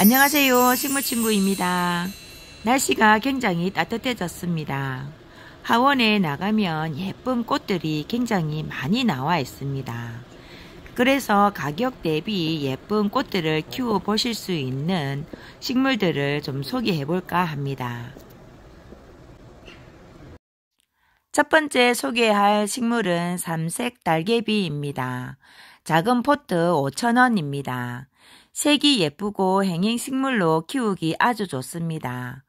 안녕하세요. 식물친구입니다. 날씨가 굉장히 따뜻해졌습니다. 하원에 나가면 예쁜 꽃들이 굉장히 많이 나와 있습니다. 그래서 가격 대비 예쁜 꽃들을 키워 보실 수 있는 식물들을 좀 소개해 볼까 합니다. 첫 번째 소개할 식물은 삼색 달개비입니다. 작은 포트 5,000원입니다. 색이 예쁘고 행잉 식물로 키우기 아주 좋습니다.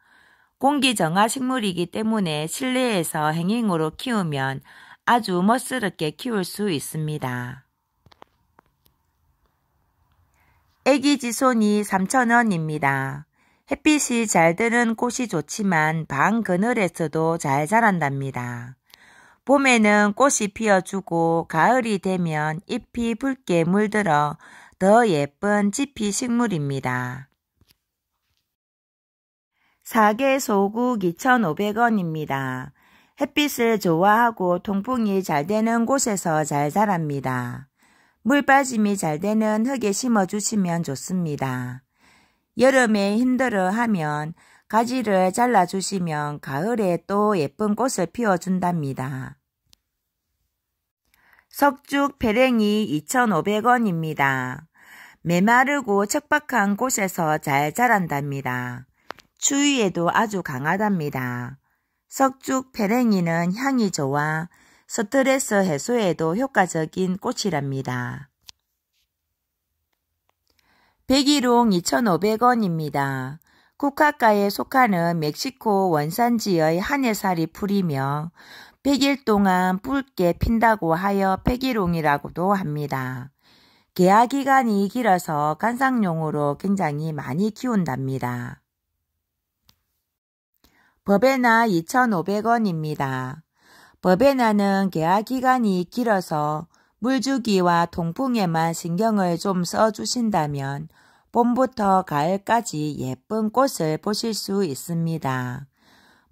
공기 정화 식물이기 때문에 실내에서 행잉으로 키우면 아주 멋스럽게 키울 수 있습니다. 애기 지손이 3,000원입니다. 햇빛이 잘 드는 꽃이 좋지만 방 그늘에서도 잘 자란답니다. 봄에는 꽃이 피어주고 가을이 되면 잎이 붉게 물들어 더 예쁜 지피 식물입니다. 사계 소국 2,500원입니다. 햇빛을 좋아하고 통풍이 잘 되는 곳에서 잘 자랍니다. 물 빠짐이 잘 되는 흙에 심어주시면 좋습니다. 여름에 힘들어하면 가지를 잘라주시면 가을에 또 예쁜 꽃을 피워준답니다. 석죽 페랭이 2,500원입니다. 메마르고 척박한 곳에서 잘 자란답니다. 추위에도 아주 강하답니다. 석죽 페랭이는 향이 좋아 스트레스 해소에도 효과적인 꽃이랍니다. 백일롱 2,500원입니다. 국카카에 속하는 멕시코 원산지의 한해살이 풀이며 100일 동안 붉게 핀다고 하여 백일롱이라고도 합니다. 계약기간이 길어서 관상용으로 굉장히 많이 키운답니다. 버베나 2,500원입니다. 버베나는 계약기간이 길어서 물주기와 통풍에만 신경을 좀 써주신다면 봄부터 가을까지 예쁜 꽃을 보실 수 있습니다.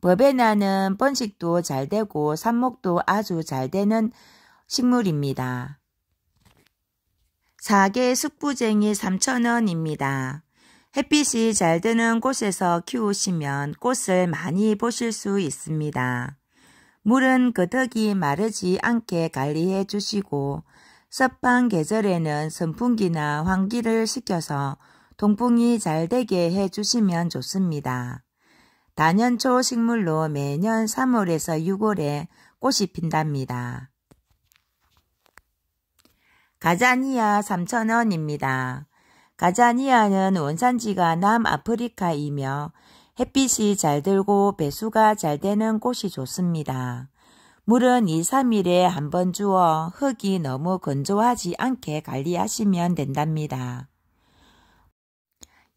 버베나는 번식도 잘 되고 삽목도 아주 잘 되는 식물입니다. 4개 숙부쟁이 3,000원입니다. 햇빛이 잘 드는 곳에서 키우시면 꽃을 많이 보실 수 있습니다. 물은 그덕이 마르지 않게 관리해 주시고 섭방 계절에는 선풍기나 환기를 시켜서 동풍이 잘 되게 해 주시면 좋습니다. 단연초 식물로 매년 3월에서 6월에 꽃이 핀답니다. 가자니아 3,000원입니다. 가자니아는 원산지가 남아프리카이며 햇빛이 잘 들고 배수가 잘 되는 곳이 좋습니다. 물은 2, 3일에 한번 주어 흙이 너무 건조하지 않게 관리하시면 된답니다.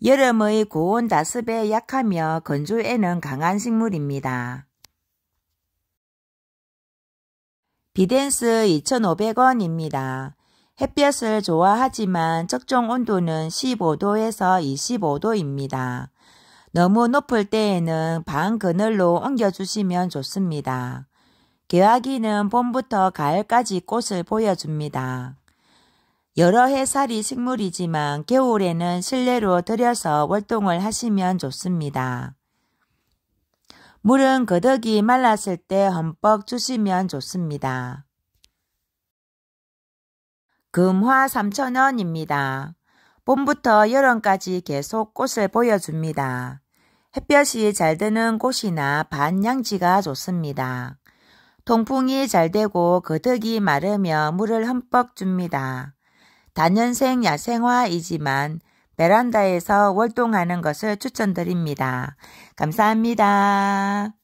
여름의 고온 다습에 약하며 건조에는 강한 식물입니다. 비덴스 2,500원입니다. 햇볕을 좋아하지만 적정 온도는 15도에서 25도입니다. 너무 높을 때에는 방 그늘로 옮겨주시면 좋습니다. 개화기는 봄부터 가을까지 꽃을 보여줍니다. 여러 해살이 식물이지만 겨울에는 실내로 들여서 월동을 하시면 좋습니다. 물은 거덕이 말랐을 때 흠뻑 주시면 좋습니다. 금화 3,000원입니다. 봄부터 여름까지 계속 꽃을 보여줍니다. 햇볕이 잘 드는 곳이나 반양지가 좋습니다. 통풍이 잘 되고 거덕이 마르며 물을 흠뻑 줍니다. 단연생 야생화이지만 베란다에서 월동하는 것을 추천드립니다. 감사합니다.